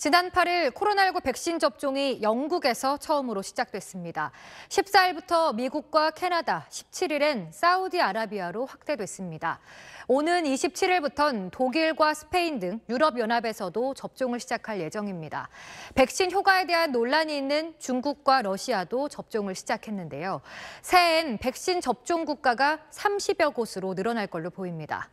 지난 8일 코로나19 백신 접종이 영국에서 처음으로 시작됐습니다. 14일부터 미국과 캐나다, 17일엔 사우디아라비아로 확대됐습니다. 오는 27일부터는 독일과 스페인 등 유럽연합에서도 접종을 시작할 예정입니다. 백신 효과에 대한 논란이 있는 중국과 러시아도 접종을 시작했는데요. 새해엔 백신 접종 국가가 30여 곳으로 늘어날 걸로 보입니다.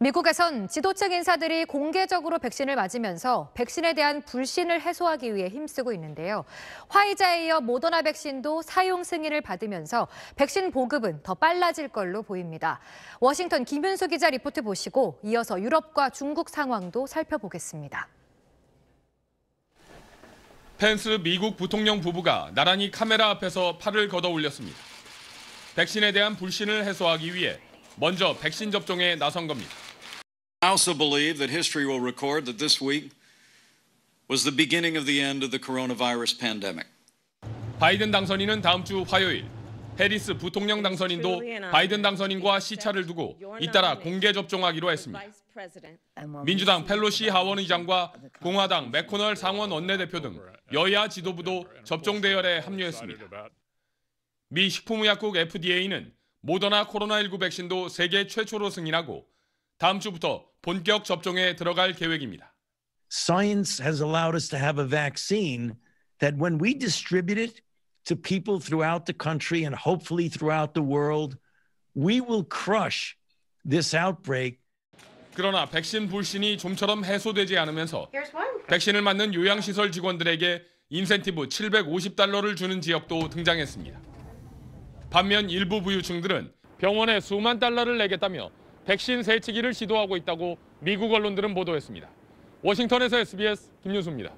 미국에선 지도층 인사들이 공개적으로 백신을 맞으면서 백신에 대한 불신을 해소하기 위해 힘쓰고 있는데요. 화이자에 이어 모더나 백신도 사용 승인을 받으면서 백신 보급은 더 빨라질 걸로 보입니다. 워싱턴 김윤수 기자 리포트 보시고 이어서 유럽과 중국 상황도 살펴보겠습니다. 펜스 미국 부통령 부부가 나란히 카메라 앞에서 팔을 걷어 올렸습니다. 백신에 대한 불신을 해소하기 위해 먼저 백신 접종에 나선 겁니다. I also believe that history will record that this week was the beginning of the end of the coronavirus pandemic. 바이든 당선인은 다음 주 화요일 해리스 부통령 당선인도 바이든 당선인과 시차를 두고 잇따라 공개 접종하기로 했습니다. 민주당 펠로시 하원의장과 공화당 맥코널 상원 원내대표 등 여야 지도부도 접종 대열에 합류했습니다. 미 식품의약국 FDA는 모더나 코로나19 백신도 세계 최초로 승인하고 다음 주부터 본격 접종에 들어갈 계획입니다. Science has allowed us to have a vaccine that when we distribute it to people throughout the country and hopefully throughout the world, we will crush this outbreak. 그러나 백신 불신이 좀처럼 해소되지 않으면서 백신을 맞는 요양시설 직원들에게 인센티브 750달러를 주는 지역도 등장했습니다. 반면 일부 부유층들은 병원에 수만 달러를 내겠다며 백신 세치기를 시도하고 있다고 미국 언론들은 보도했습니다. 워싱턴에서 SBS 김윤수입니다.